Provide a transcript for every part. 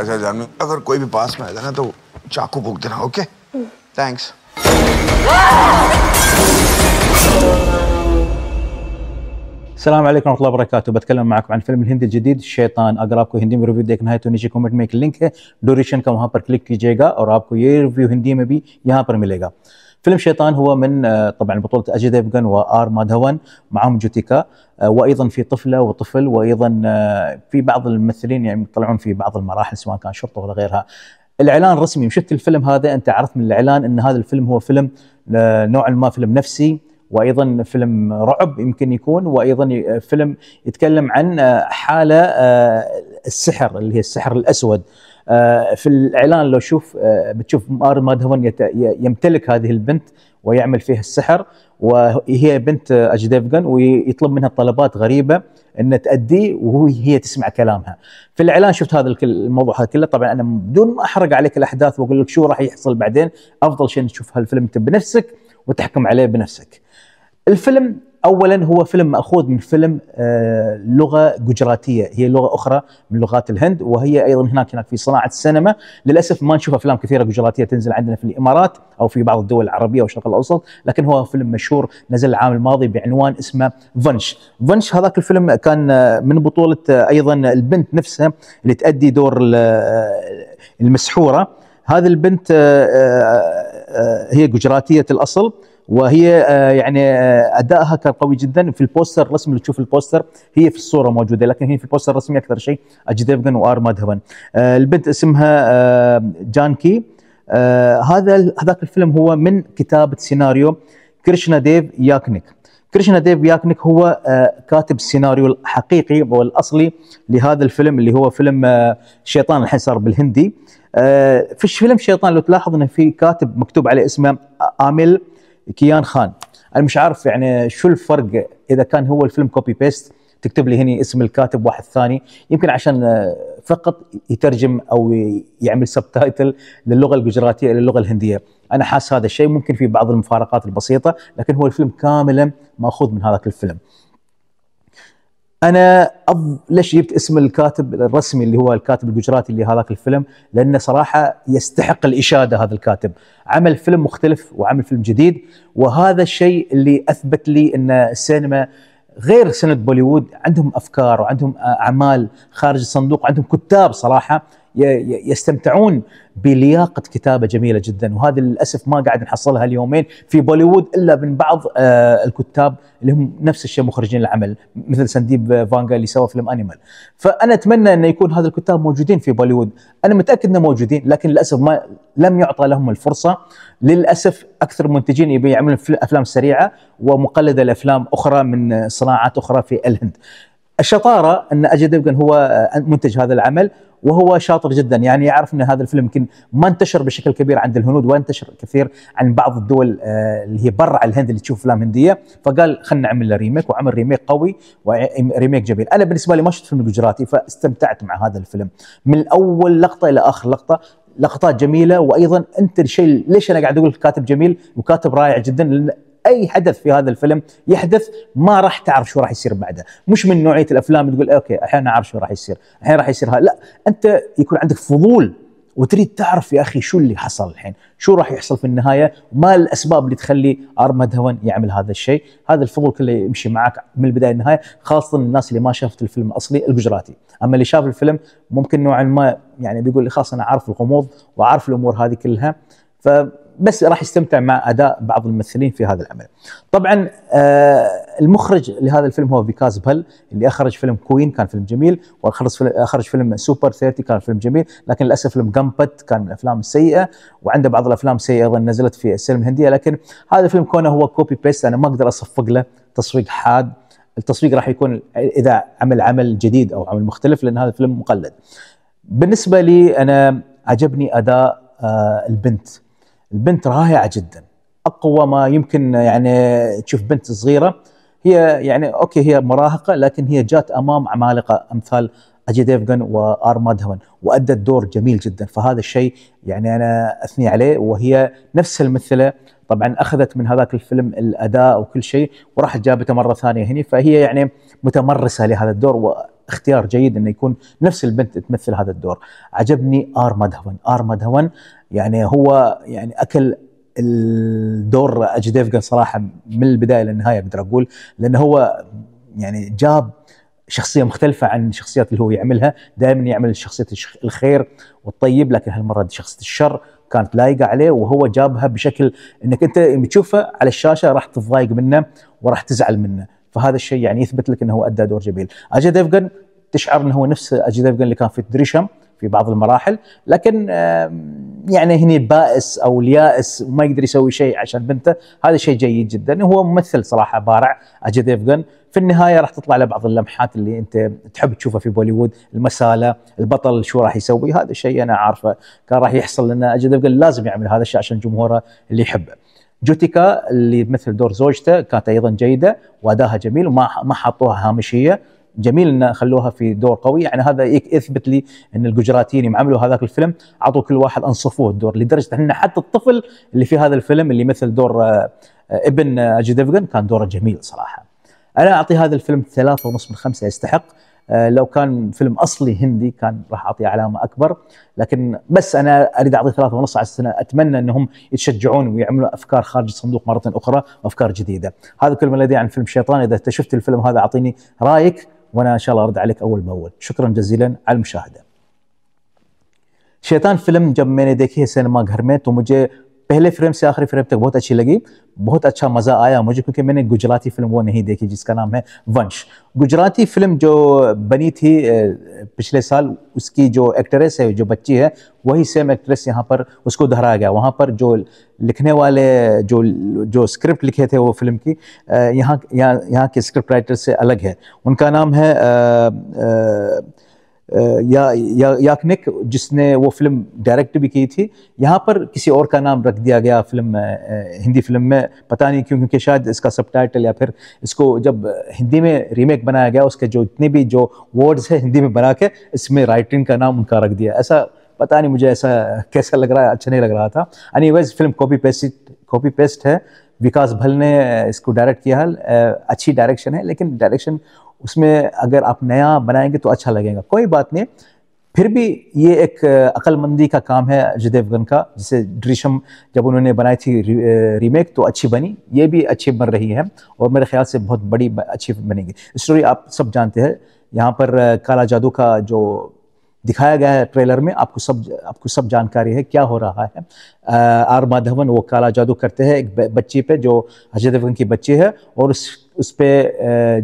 اچھا جانو اگر کوئی بھی پاس میں آئے گا نا تو چاکو بھوک دینا اوکے تھینکس السلام علیکم ورحمۃ اللہ وبرکاتہ بتکلم میں آپ کو فلم الہندی جدید شیطان اگر آپ کو ہندی میں ریویو دیکھنا ہے تو نیچے کومنٹ میں ایک لنک ہے ڈوریشن کا وہاں پر کلک کیجئے گا اور آپ کو یہ ریویو ہندی میں بھی یہاں پر ملے گا فيلم شيطان هو من آه، طبعا بطوله اجي ديفجن وار مادهون معهم جوتيكا آه، وايضا في طفله وطفل وايضا آه، في بعض الممثلين يعني يطلعون في بعض المراحل سواء كان شرطه ولا غيرها الاعلان رسمي شفت الفيلم هذا انت عرفت من الاعلان ان هذا الفيلم هو فيلم نوعا ما فيلم نفسي وايضا فيلم رعب يمكن يكون وايضا فيلم يتكلم عن حاله السحر اللي هي السحر الاسود آه، في الاعلان لو شوف آه، بتشوف مادهون يمتلك هذه البنت ويعمل فيها السحر وهي بنت اجديفجن ويطلب منها طلبات غريبه ان تأديه وهي تسمع كلامها في الاعلان شفت هذا الموضوع هذا كله طبعا انا بدون ما احرق عليك الاحداث واقول لك شو راح يحصل بعدين افضل شيء تشوف هالفيلم انت بنفسك وتحكم عليه بنفسك الفيلم اولا هو فيلم ماخوذ من فيلم آه، لغه جوجراتيه هي لغه اخرى من لغات الهند وهي ايضا هناك هناك في صناعه السينما للاسف ما نشوف افلام كثيره جوجراتيه تنزل عندنا في الامارات او في بعض الدول العربيه والشرق الاوسط لكن هو فيلم مشهور نزل العام الماضي بعنوان اسمه فنش فنش هذاك الفيلم كان آه، من بطوله آه، ايضا البنت نفسها اللي تؤدي دور المسحوره هذه البنت هي جوجراتيه الاصل وهي آه، يعني آه، ادائها كان قوي جدا في البوستر الرسمي اللي تشوف البوستر هي في الصوره موجوده لكن هي في البوستر الرسمي اكثر شيء اجي وار مادهفن آه، البنت اسمها جانكي هذا هذاك الفيلم هو من كتابه سيناريو كريشنا ديف ياكنيك كريشنا ديف ياكنيك هو كاتب السيناريو الحقيقي والاصلي لهذا الفيلم اللي هو فيلم شيطان الحين صار بالهندي في فيلم شيطان لو تلاحظ انه في كاتب مكتوب عليه اسمه اميل كيان خان انا مش عارف يعني شو الفرق اذا كان هو الفيلم كوبي بيست تكتب لي هنا اسم الكاتب واحد ثاني يمكن عشان آه، فقط يترجم او يعمل سبتايتل للغه الجزراتيه الى اللغه الهنديه انا حاس هذا الشيء ممكن في بعض المفارقات البسيطه لكن هو الفيلم كاملا ماخوذ من هذاك الفيلم انا أب... ليش جبت اسم الكاتب الرسمي اللي هو الكاتب الجراتي اللي هذاك الفيلم لانه صراحه يستحق الاشاده هذا الكاتب عمل فيلم مختلف وعمل فيلم جديد وهذا الشيء اللي اثبت لي ان السينما غير سنة بوليوود عندهم افكار وعندهم اعمال خارج الصندوق وعندهم كتاب صراحه يستمتعون بلياقه كتابه جميله جدا وهذا للاسف ما قاعد نحصلها اليومين في بوليوود الا من بعض آه، الكتاب اللي هم نفس الشيء مخرجين العمل مثل سنديب فانجا اللي سوى فيلم انيمال فانا اتمنى انه يكون هذا الكتاب موجودين في بوليوود انا متاكد انه موجودين لكن للاسف ما لم يعطى لهم الفرصه للاسف اكثر منتجين يبي يعملون افلام سريعه ومقلده لافلام اخرى من صناعات اخرى في الهند الشطاره ان اجد دبقن هو آه، منتج هذا العمل وهو شاطر جدا يعني يعرف ان هذا الفيلم يمكن ما انتشر بشكل كبير عند الهنود وانتشر كثير عن بعض الدول آه، اللي هي برا الهند اللي تشوف افلام هنديه فقال خلينا نعمل له ريميك وعمل ريميك قوي وريميك جميل انا بالنسبه لي ما شفت فيلم جراتي فاستمتعت مع هذا الفيلم من اول لقطه الى اخر لقطه لقطات جميله وايضا انت الشيء ليش انا قاعد اقول كاتب جميل وكاتب رائع جدا لان اي حدث في هذا الفيلم يحدث ما راح تعرف شو راح يصير بعده مش من نوعيه الافلام اللي تقول اوكي الحين اعرف شو راح يصير الحين راح يصير هذا لا انت يكون عندك فضول وتريد تعرف يا اخي شو اللي حصل الحين شو راح يحصل في النهايه ما الاسباب اللي تخلي ارمد هون يعمل هذا الشيء هذا الفضول كله يمشي معك من البدايه للنهايه خاصه الناس اللي ما شافت الفيلم الاصلي الجزراتي اما اللي شاف الفيلم ممكن نوعا ما يعني بيقول خلاص انا عارف الغموض وعارف الامور هذه كلها ف بس راح يستمتع مع اداء بعض الممثلين في هذا العمل. طبعا آه، المخرج لهذا الفيلم هو فيكاس بل اللي اخرج فيلم كوين كان فيلم جميل واخرج فيلم اخرج فيلم سوبر 30 كان فيلم جميل لكن للاسف فيلم جامبت كان من الافلام السيئه وعنده بعض الافلام السيئه ايضا نزلت في السينما الهنديه لكن هذا الفيلم كونه هو كوبي بيست انا ما اقدر اصفق له تصفيق حاد التصفيق راح يكون اذا عمل عمل جديد او عمل مختلف لان هذا الفيلم مقلد. بالنسبه لي انا عجبني اداء آه، البنت البنت رائعه جدا اقوى ما يمكن يعني تشوف بنت صغيره هي يعني اوكي هي مراهقه لكن هي جات امام عمالقه امثال اجي ديفغن وارما دهون وادت دور جميل جدا فهذا الشيء يعني انا اثني عليه وهي نفس الممثله طبعا اخذت من هذاك الفيلم الاداء وكل شيء وراحت جابته مره ثانيه هنا فهي يعني متمرسه لهذا الدور اختيار جيد انه يكون نفس البنت تمثل هذا الدور عجبني ار مدهون ار مدهون يعني هو يعني اكل الدور اجي صراحه من البدايه للنهايه اقدر اقول لانه هو يعني جاب شخصيه مختلفه عن الشخصيات اللي هو يعملها دائما يعمل شخصيه الخير والطيب لكن هالمره شخصيه الشر كانت لايقه عليه وهو جابها بشكل انك انت تشوفه على الشاشه راح تتضايق منه وراح تزعل منه فهذا الشيء يعني يثبت لك انه ادى دور جميل اجي ديفجن تشعر انه هو نفس اجي ديفجن اللي كان في دريشم في بعض المراحل لكن يعني هني بائس او اليائس وما يقدر يسوي شيء عشان بنته هذا شيء جيد جدا هو ممثل صراحه بارع اجي ديفجن في النهايه راح تطلع له بعض اللمحات اللي انت تحب تشوفها في بوليوود المساله البطل شو راح يسوي هذا الشيء انا عارفه كان راح يحصل لنا اجي ديفجن لازم يعمل هذا الشيء عشان جمهوره اللي يحبه جوتيكا اللي مثل دور زوجته كانت ايضا جيده واداها جميل وما ما حطوها هامشيه جميل ان خلوها في دور قوي يعني هذا يثبت لي ان الجزراتيين يوم عملوا هذاك الفيلم عطوا كل واحد انصفوه الدور لدرجه ان حتى الطفل اللي في هذا الفيلم اللي مثل دور آه، ابن اجي آه، كان دوره جميل صراحه. انا اعطي هذا الفيلم ثلاثة ونص من خمسة يستحق آه، لو كان فيلم اصلي هندي كان راح اعطيه علامه اكبر لكن بس انا اريد اعطيه ثلاثة ونص على السنه اتمنى انهم يتشجعون ويعملوا افكار خارج الصندوق مره اخرى وافكار جديده هذا كل ما لدي عن فيلم شيطان اذا انت شفت الفيلم هذا اعطيني رايك وانا ان شاء الله ارد عليك اول باول شكرا جزيلا على المشاهده شيطان فيلم जब मैंने देखी है सिनेमाघर में پہلے فریم سے آخری فریم تک بہت اچھی لگی بہت اچھا مزہ آیا مجھے کیونکہ میں نے گجراتی فلم وہ نہیں دیکھی جس کا نام ہے ونش گجراتی فلم جو بنی تھی پچھلے سال اس کی جو ایکٹریس ہے جو بچی ہے وہی سیم ایکٹریس یہاں پر اس کو دہرایا گیا وہاں پر جو لکھنے والے جو جو اسکرپٹ لکھے تھے وہ فلم کی یہاں یہاں کے اسکرپٹ رائٹر سے الگ ہے ان کا نام ہے یا یاکنک جس نے وہ فلم ڈائریکٹ بھی کی تھی یہاں پر کسی اور کا نام رکھ دیا گیا فلم میں ہندی فلم میں پتہ نہیں کیوں کیونکہ شاید اس کا سب ٹائٹل یا پھر اس کو جب ہندی میں ریمیک بنایا گیا اس کے جو اتنے بھی جو ورڈز ہیں ہندی میں بنا کے اس میں رائٹنگ کا نام ان کا رکھ دیا ایسا پتا نہیں مجھے ایسا کیسا لگ رہا ہے اچھا نہیں لگ رہا تھا اینی ویز فلم کاپی پیسٹ کاپی پیسٹ ہے وکاس بھل نے اس کو ڈائریکٹ کیا ہے اچھی ڈائریکشن ہے لیکن ڈائریکشن اس میں اگر آپ نیا بنائیں گے تو اچھا لگے گا کوئی بات نہیں پھر بھی یہ ایک مندی کا کام ہے جدیو گن کا جسے ڈریشم جب انہوں نے بنائی تھی ریمیک تو اچھی بنی یہ بھی اچھی بن رہی ہے اور میرے خیال سے بہت بڑی اچھی بنے گی اسٹوری آپ سب جانتے ہیں یہاں پر کالا جادو کا جو دکھایا گیا ہے ٹریلر میں آپ کو سب آپ کو سب جانکاری ہے کیا ہو رہا ہے آر مادھون وہ کالا جادو کرتے ہیں ایک بچی پہ جو اجے دیوگن کی بچی ہے اور اس اس پہ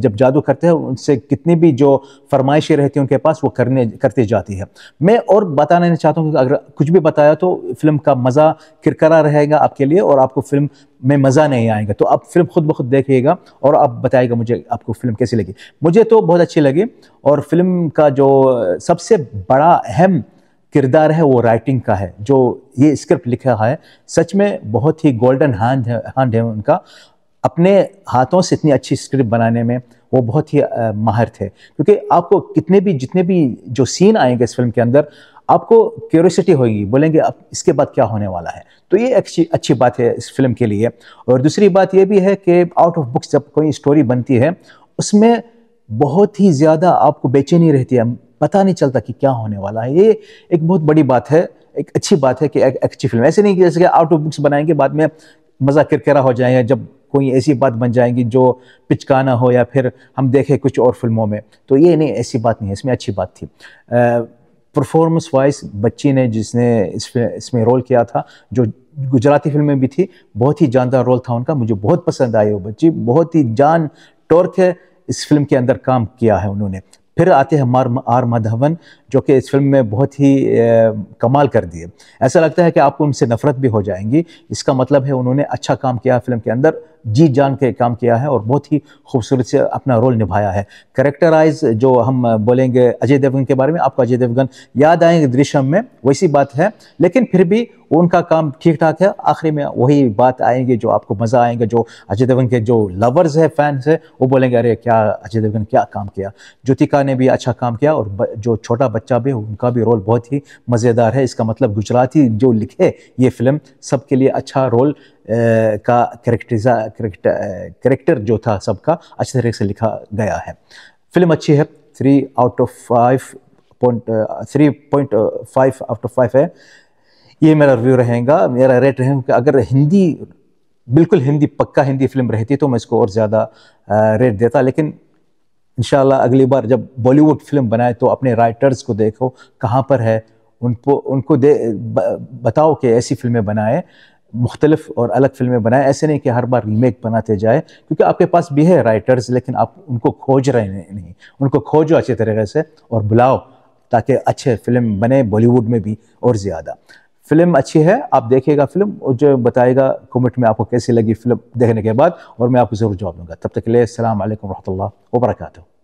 جب جادو کرتے ہیں ان سے کتنی بھی جو فرمائشیں رہتی ہیں ان کے پاس وہ کرنے کرتے جاتی ہے میں اور نہیں چاہتا ہوں کہ اگر کچھ بھی بتایا تو فلم کا مزہ کرکرا رہے گا آپ کے لیے اور آپ کو فلم میں مزہ نہیں آئے گا تو آپ فلم خود بخود دیکھیے گا اور آپ بتائیے گا مجھے آپ کو فلم کیسی لگی مجھے تو بہت اچھی لگی اور فلم کا جو سب سے بڑا اہم کردار ہے وہ رائٹنگ کا ہے جو یہ اسکرپٹ لکھا ہے سچ میں بہت ہی گولڈن ہینڈ ہے ہینڈ ہے ان کا اپنے ہاتھوں سے اتنی اچھی اسکرپٹ بنانے میں وہ بہت ہی ماہر تھے کیونکہ آپ کو کتنے بھی جتنے بھی جو سین آئیں گے اس فلم کے اندر آپ کو کیوریسٹی ہوگی بولیں گے اب اس کے بعد کیا ہونے والا ہے تو یہ اچھی بات ہے اس فلم کے لیے اور دوسری بات یہ بھی ہے کہ آؤٹ آف بکس جب کوئی اسٹوری بنتی ہے اس میں بہت ہی زیادہ آپ کو چینی رہتی ہے پتہ نہیں چلتا کہ کیا ہونے والا ہے یہ ایک بہت بڑی بات ہے ایک اچھی بات ہے کہ ایک اچھی فلم ایسے نہیں کہ جیسے کہ آؤٹ آف بکس بنائیں گے بعد میں مزہ کرکرا ہو جائیں جب کوئی ایسی بات بن جائیں گی جو پچکانا ہو یا پھر ہم دیکھیں کچھ اور فلموں میں تو یہ نہیں ایسی بات نہیں ہے اس میں اچھی بات تھی پرفارمنس وائز بچی نے جس نے اس اس میں رول کیا تھا جو گجراتی فلم میں بھی تھی بہت ہی جاندار رول تھا ان کا مجھے بہت پسند آئی وہ بچی بہت ہی جان ٹور کے اس فلم کے اندر کام کیا ہے انہوں نے پھر آتے ہیں مار آر مادھون جو کہ اس فلم میں بہت ہی کمال کر دیے ایسا لگتا ہے کہ آپ کو ان سے نفرت بھی ہو جائیں گی اس کا مطلب ہے انہوں نے اچھا کام کیا فلم کے اندر جی جان کے کام کیا ہے اور بہت ہی خوبصورت سے اپنا رول نبھایا ہے کریکٹرائز جو ہم بولیں گے اجے دیوگن کے بارے میں آپ کو اجے دیوگن یاد آئیں گے درشم میں ویسی بات ہے لیکن پھر بھی ان کا کام ٹھیک ٹھاک ہے آخری میں وہی بات آئیں گی جو آپ کو مزہ آئیں گے جو اجے دیوگن کے جو لورز ہیں فینس ہیں وہ بولیں گے ارے کیا اجے دیوگن کیا کام کیا جوتیکا نے بھی اچھا کام کیا اور جو چھوٹا بچہ بھی ان کا بھی رول بہت ہی مزیدار ہے اس کا مطلب گجراتی جو لکھے یہ فلم سب کے لیے اچھا رول کا کریکٹرزا کریکٹر جو تھا سب کا اچھے طریقے سے لکھا گیا ہے فلم اچھی ہے تھری آؤٹ آف فائیو پوائنٹ تھری پوائنٹ فائیو آؤٹ آف فائیو ہے یہ میرا ریویو رہے گا میرا ریٹ رہے گا کہ اگر ہندی بالکل ہندی پکا ہندی فلم رہتی تو میں اس کو اور زیادہ ریٹ دیتا لیکن انشاءاللہ اگلی بار جب بالی ووڈ فلم بنائے تو اپنے رائٹرز کو دیکھو کہاں پر ہے ان کو ان کو دے بتاؤ کہ ایسی فلمیں بنائیں مختلف اور الگ فلمیں بنائیں ایسے نہیں کہ ہر بار ریمیک بناتے جائے کیونکہ آپ کے پاس بھی ہے رائٹرز لیکن آپ ان کو کھوج رہے نہیں ان کو کھوجو اچھے طریقے سے اور بلاؤ تاکہ اچھے فلم بنے بالی ووڈ میں بھی اور زیادہ فلم اچھی ہے آپ دیکھے گا فلم اور جو بتائے گا کومنٹ میں آپ کو کیسی لگی فلم دیکھنے کے بعد اور میں آپ کو ضرور جواب دوں گا تب تک کے لیے السلام علیکم ورحمۃ اللہ وبرکاتہ